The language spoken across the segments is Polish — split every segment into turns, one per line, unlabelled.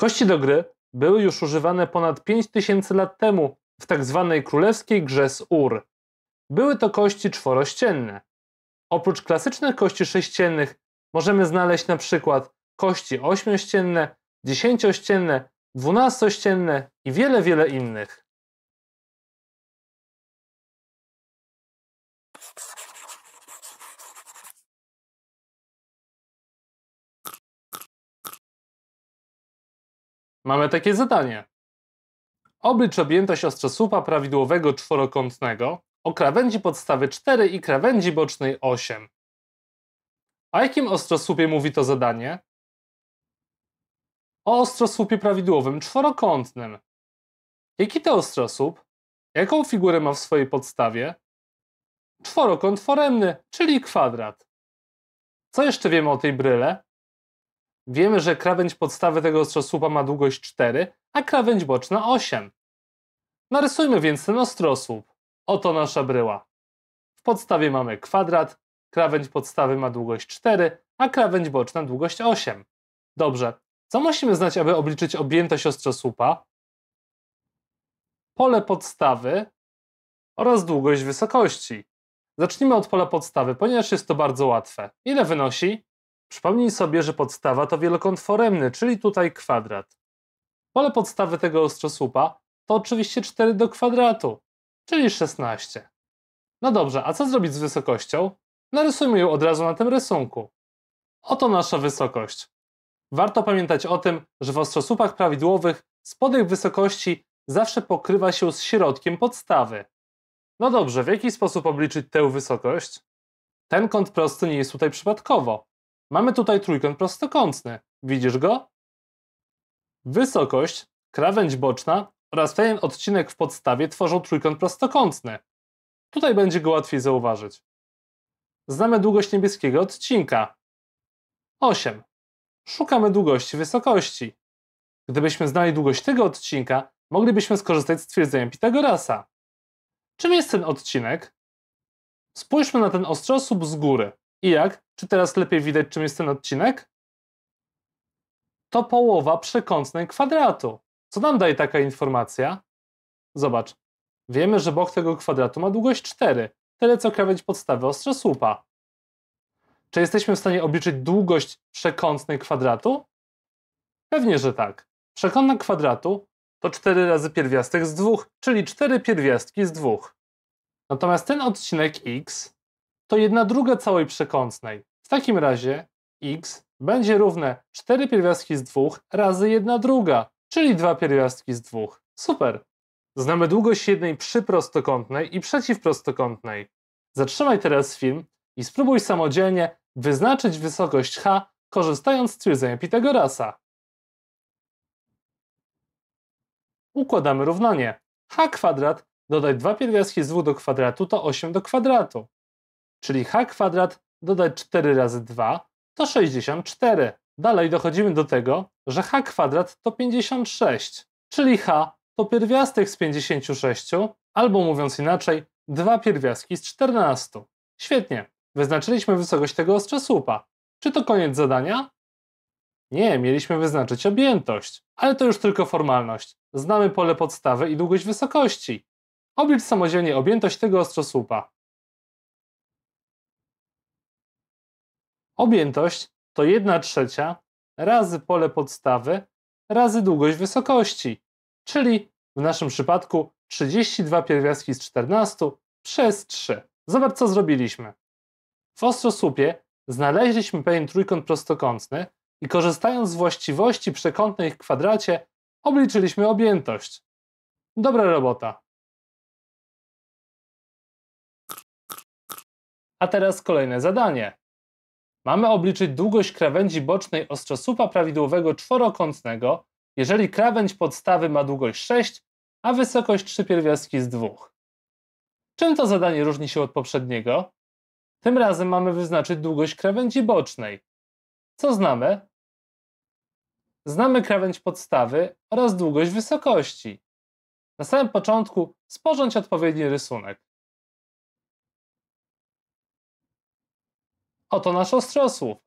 Kości do gry były już używane ponad 5000 lat temu w tak zwanej królewskiej grze z Ur. Były to kości czworościenne. Oprócz klasycznych kości sześciennych możemy znaleźć na przykład kości ośmiościenne, dziesięciościenne, dwunastościenne i wiele, wiele innych. Mamy takie zadanie. Oblicz objętość ostrosłupa prawidłowego czworokątnego o krawędzi podstawy 4 i krawędzi bocznej 8. O jakim ostrosłupie mówi to zadanie? O ostrosłupie prawidłowym czworokątnym. Jaki to ostrosłup? Jaką figurę ma w swojej podstawie? Czworokąt foremny, czyli kwadrat. Co jeszcze wiemy o tej bryle? Wiemy, że krawędź podstawy tego ostrzosłupa ma długość 4, a krawędź boczna 8. Narysujmy więc ten ostrosłup. Oto nasza bryła. W podstawie mamy kwadrat, krawędź podstawy ma długość 4, a krawędź boczna długość 8. Dobrze, co musimy znać, aby obliczyć objętość ostrzosłupa? Pole podstawy oraz długość wysokości. Zacznijmy od pola podstawy, ponieważ jest to bardzo łatwe. Ile wynosi? Przypomnij sobie, że podstawa to wielokąt foremny, czyli tutaj kwadrat. Pole podstawy tego ostrosłupa to oczywiście 4 do kwadratu, czyli 16. No dobrze, a co zrobić z wysokością? Narysujmy ją od razu na tym rysunku. Oto nasza wysokość. Warto pamiętać o tym, że w ostrosłupach prawidłowych spodek wysokości zawsze pokrywa się z środkiem podstawy. No dobrze, w jaki sposób obliczyć tę wysokość? Ten kąt prosty nie jest tutaj przypadkowo. Mamy tutaj trójkąt prostokątny. Widzisz go? Wysokość, krawędź boczna oraz ten odcinek w podstawie tworzą trójkąt prostokątny. Tutaj będzie go łatwiej zauważyć. Znamy długość niebieskiego odcinka. 8. Szukamy długości wysokości. Gdybyśmy znali długość tego odcinka, moglibyśmy skorzystać z twierdzenia Pitagorasa. Czym jest ten odcinek? Spójrzmy na ten ostrzosłup z góry i jak czy teraz lepiej widać, czym jest ten odcinek? To połowa przekątnej kwadratu. Co nam daje taka informacja? Zobacz. Wiemy, że bok tego kwadratu ma długość 4, tyle co krawędź podstawy ostrza słupa. Czy jesteśmy w stanie obliczyć długość przekątnej kwadratu? Pewnie, że tak. Przekątna kwadratu to 4 razy pierwiastek z 2, czyli 4 pierwiastki z 2. Natomiast ten odcinek x to 1 druga całej przekątnej. W takim razie x będzie równe 4 pierwiastki z 2 razy 1 druga, czyli 2 pierwiastki z 2. Super! Znamy długość jednej przyprostokątnej i przeciwprostokątnej. Zatrzymaj teraz film i spróbuj samodzielnie wyznaczyć wysokość h, korzystając z twierdzenia Pitagorasa. Układamy równanie. h kwadrat dodaj 2 pierwiastki z 2 do kwadratu to 8 do kwadratu czyli h kwadrat dodać 4 razy 2 to 64. Dalej dochodzimy do tego, że h kwadrat to 56, czyli h to pierwiastek z 56, albo mówiąc inaczej, dwa pierwiastki z 14. Świetnie, wyznaczyliśmy wysokość tego ostrzesłupa. Czy to koniec zadania? Nie, mieliśmy wyznaczyć objętość, ale to już tylko formalność. Znamy pole podstawy i długość wysokości. Oblicz samodzielnie objętość tego ostrosłupa. Objętość to 1 trzecia razy pole podstawy razy długość wysokości, czyli w naszym przypadku 32 pierwiastki z 14 przez 3. Zobacz, co zrobiliśmy. W ostrosłupie znaleźliśmy pewien trójkąt prostokątny i korzystając z właściwości przekątnej w kwadracie obliczyliśmy objętość. Dobra robota. A teraz kolejne zadanie. Mamy obliczyć długość krawędzi bocznej ostrosłupa prawidłowego czworokątnego, jeżeli krawędź podstawy ma długość 6, a wysokość 3 pierwiastki z 2. Czym to zadanie różni się od poprzedniego? Tym razem mamy wyznaczyć długość krawędzi bocznej. Co znamy? Znamy krawędź podstawy oraz długość wysokości. Na samym początku sporządź odpowiedni rysunek. Oto nasz ostrosłów.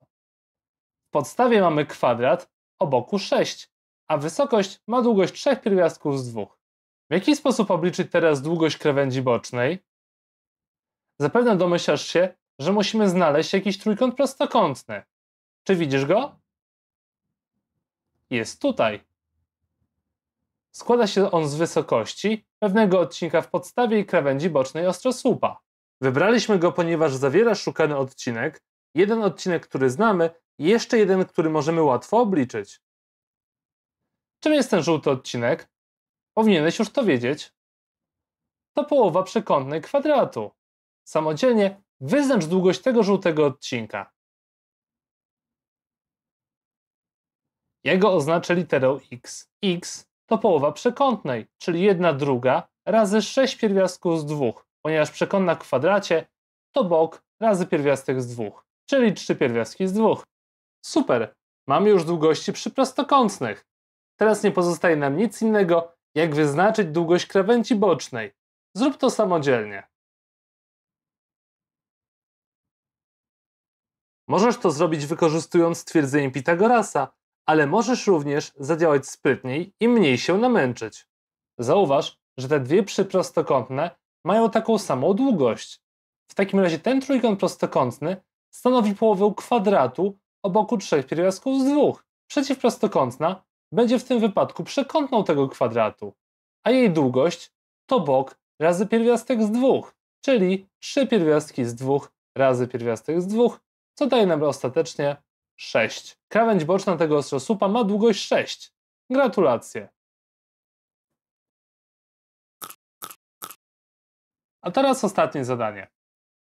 W podstawie mamy kwadrat, o boku 6, a wysokość ma długość 3 pierwiastków z 2. W jaki sposób obliczyć teraz długość krawędzi bocznej? Zapewne domyślasz się, że musimy znaleźć jakiś trójkąt prostokątny. Czy widzisz go? Jest tutaj. Składa się on z wysokości pewnego odcinka w podstawie i krawędzi bocznej ostrosłupa. Wybraliśmy go, ponieważ zawiera szukany odcinek, jeden odcinek, który znamy i jeszcze jeden, który możemy łatwo obliczyć. Czym jest ten żółty odcinek? Powinieneś już to wiedzieć. To połowa przekątnej kwadratu. Samodzielnie wyznacz długość tego żółtego odcinka. Jego oznaczę literą x. x to połowa przekątnej, czyli 1 druga razy 6 pierwiastków z 2, ponieważ przekątna na kwadracie to bok razy pierwiastek z 2 czyli trzy pierwiastki z dwóch. Super, mamy już długości przy prostokątnych. Teraz nie pozostaje nam nic innego, jak wyznaczyć długość krawędzi bocznej. Zrób to samodzielnie. Możesz to zrobić wykorzystując twierdzenie Pitagorasa, ale możesz również zadziałać sprytniej i mniej się namęczyć. Zauważ, że te dwie przyprostokątne mają taką samą długość. W takim razie ten trójkąt prostokątny stanowi połowę kwadratu o boku trzech pierwiastków z dwóch. Przeciwprostokątna będzie w tym wypadku przekątną tego kwadratu, a jej długość to bok razy pierwiastek z dwóch, czyli 3 pierwiastki z dwóch razy pierwiastek z dwóch, co daje nam ostatecznie 6. Krawędź boczna tego ostrosłupa ma długość 6. Gratulacje! A teraz ostatnie zadanie.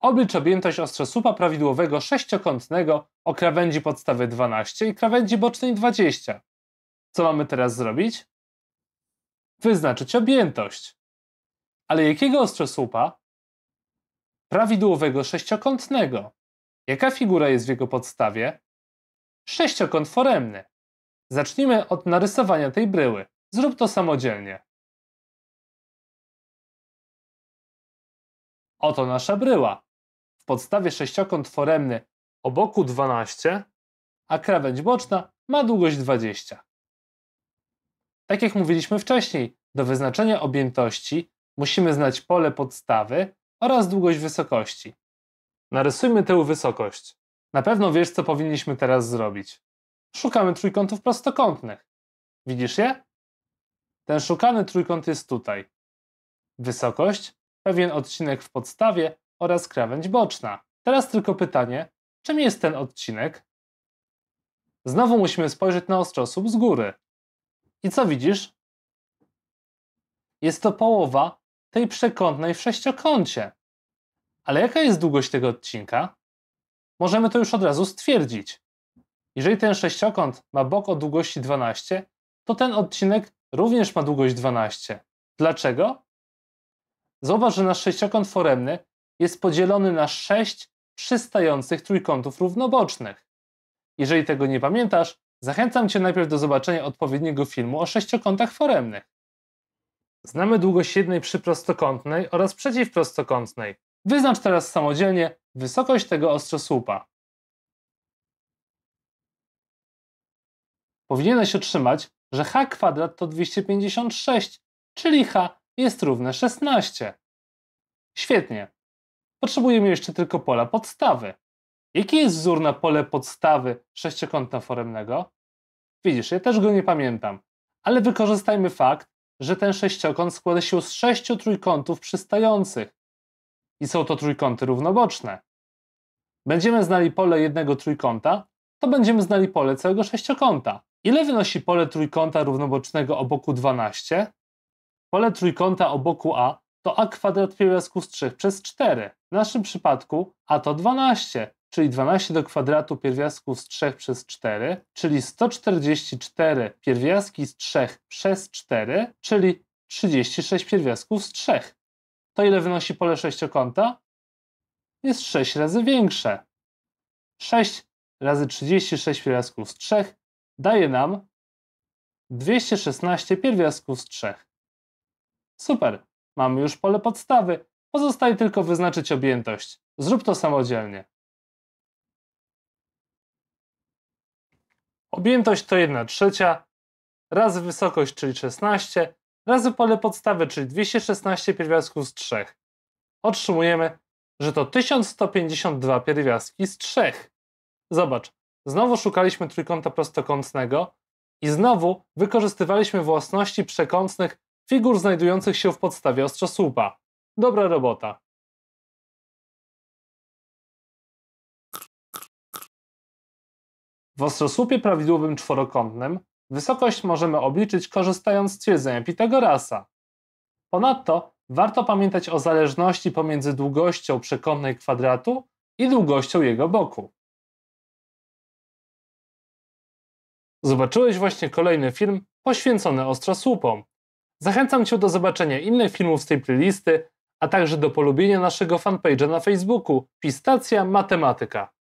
Oblicz objętość ostrzosłupa prawidłowego sześciokątnego o krawędzi podstawy 12 i krawędzi bocznej 20. Co mamy teraz zrobić? Wyznaczyć objętość. Ale jakiego ostrzosłupa? Prawidłowego sześciokątnego. Jaka figura jest w jego podstawie? Sześciokąt foremny. Zacznijmy od narysowania tej bryły. Zrób to samodzielnie. Oto nasza bryła w podstawie sześciokąt foremny o boku 12, a krawędź boczna ma długość 20. Tak jak mówiliśmy wcześniej, do wyznaczenia objętości musimy znać pole podstawy oraz długość wysokości. Narysujmy tę wysokość. Na pewno wiesz, co powinniśmy teraz zrobić. Szukamy trójkątów prostokątnych. Widzisz je? Ten szukany trójkąt jest tutaj. Wysokość, pewien odcinek w podstawie oraz krawędź boczna. Teraz tylko pytanie, czym jest ten odcinek? Znowu musimy spojrzeć na ostrosób z góry. I co widzisz? Jest to połowa tej przekątnej w sześciokącie. Ale jaka jest długość tego odcinka? Możemy to już od razu stwierdzić. Jeżeli ten sześciokąt ma bok o długości 12, to ten odcinek również ma długość 12. Dlaczego? Zobacz, że nasz sześciokąt foremny jest podzielony na sześć przystających trójkątów równobocznych. Jeżeli tego nie pamiętasz, zachęcam Cię najpierw do zobaczenia odpowiedniego filmu o sześciokątach foremnych. Znamy długość jednej przyprostokątnej oraz przeciwprostokątnej. Wyznacz teraz samodzielnie wysokość tego ostrzosłupa. Powinieneś otrzymać, że h kwadrat to 256, czyli h jest równe 16. Świetnie. Potrzebujemy jeszcze tylko pola podstawy. Jaki jest wzór na pole podstawy sześciokąta foremnego? Widzisz, ja też go nie pamiętam, ale wykorzystajmy fakt, że ten sześciokąt składa się z sześciu trójkątów przystających i są to trójkąty równoboczne. Będziemy znali pole jednego trójkąta, to będziemy znali pole całego sześciokąta. Ile wynosi pole trójkąta równobocznego o boku 12? Pole trójkąta o boku A to a kwadrat pierwiastku z 3 przez 4. W naszym przypadku a to 12, czyli 12 do kwadratu pierwiastków z 3 przez 4, czyli 144 pierwiastki z 3 przez 4, czyli 36 pierwiastków z 3. To ile wynosi pole sześciokąta? Jest 6 razy większe. 6 razy 36 pierwiastków z 3 daje nam 216 pierwiastków z 3. Super. Mamy już pole podstawy, pozostaje tylko wyznaczyć objętość. Zrób to samodzielnie. Objętość to 1 trzecia, razy wysokość, czyli 16, razy pole podstawy, czyli 216 pierwiastków z 3. Otrzymujemy, że to 1152 pierwiastki z 3. Zobacz, znowu szukaliśmy trójkąta prostokątnego i znowu wykorzystywaliśmy własności przekątnych figur znajdujących się w podstawie ostrzosłupa. Dobra robota. W ostrosłupie prawidłowym czworokątnym wysokość możemy obliczyć korzystając z twierdzenia Pitagorasa. Ponadto warto pamiętać o zależności pomiędzy długością przekątnej kwadratu i długością jego boku. Zobaczyłeś właśnie kolejny film poświęcony ostrosłupom. Zachęcam Cię do zobaczenia innych filmów z tej playlisty, a także do polubienia naszego fanpage'a na Facebooku Pistacja Matematyka.